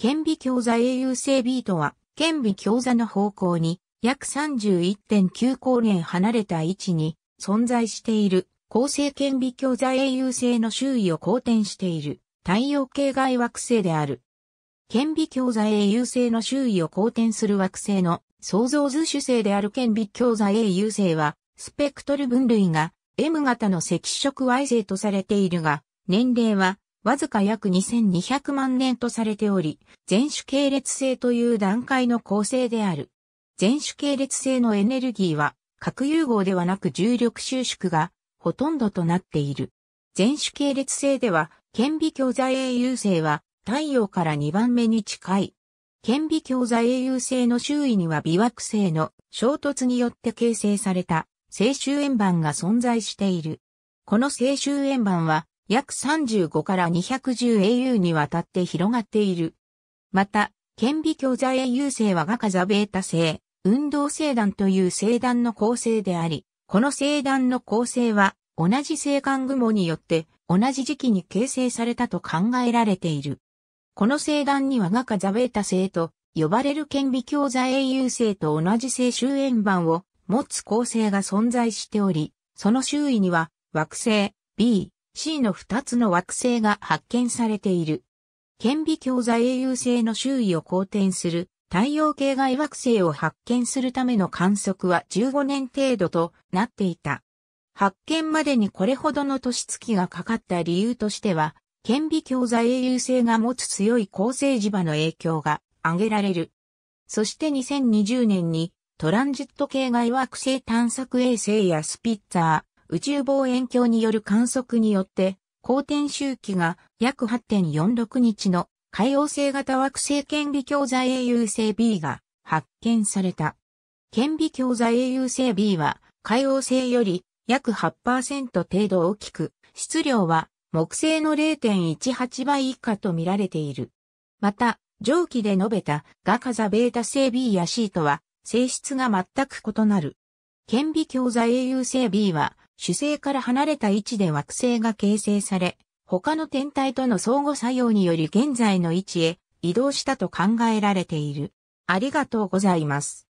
顕微鏡座英雄性 B とは、顕微鏡座の方向に約31.9光年離れた位置に存在している構成顕微鏡座英雄性の周囲を公転している太陽系外惑星である。顕微鏡座英雄性の周囲を公転する惑星の創造図主星である顕微鏡座英雄星は、スペクトル分類が M 型の赤色 Y 星とされているが、年齢はわずか約2200万年とされており、全種系列性という段階の構成である。全種系列性のエネルギーは、核融合ではなく重力収縮がほとんどとなっている。全種系列性では、顕微鏡座英雄性は太陽から2番目に近い。顕微鏡座英雄性の周囲には微惑星の衝突によって形成された青春円盤が存在している。この青春円盤は約35から210 au にわたって広がっている。また、顕微鏡座 au 性は画家座ベータ性、運動星団という星団の構成であり、この星団の構成は同じ星間雲によって同じ時期に形成されたと考えられている。この星団には画家座ベータ星と呼ばれる顕微鏡座 au 星と同じ星周円盤を持つ構成が存在しており、その周囲には惑星 B、C の2つの惑星が発見されている。顕微鏡座英雄星の周囲を公転する太陽系外惑星を発見するための観測は15年程度となっていた。発見までにこれほどの年月がかかった理由としては、顕微鏡座英雄星が持つ強い構成磁場の影響が挙げられる。そして2020年にトランジット系外惑星探索衛星やスピッツァー、宇宙望遠鏡による観測によって、公転周期が約8.46日の海洋星型惑星顕微鏡座英雄星 B が発見された。顕微鏡座英雄星 B は海洋星より約8%程度大きく、質量は木星の0.18倍以下と見られている。また、上記で述べたガカザベータ星 B や C とは性質が全く異なる。顕微鏡座英雄星 B は主星から離れた位置で惑星が形成され、他の天体との相互作用により現在の位置へ移動したと考えられている。ありがとうございます。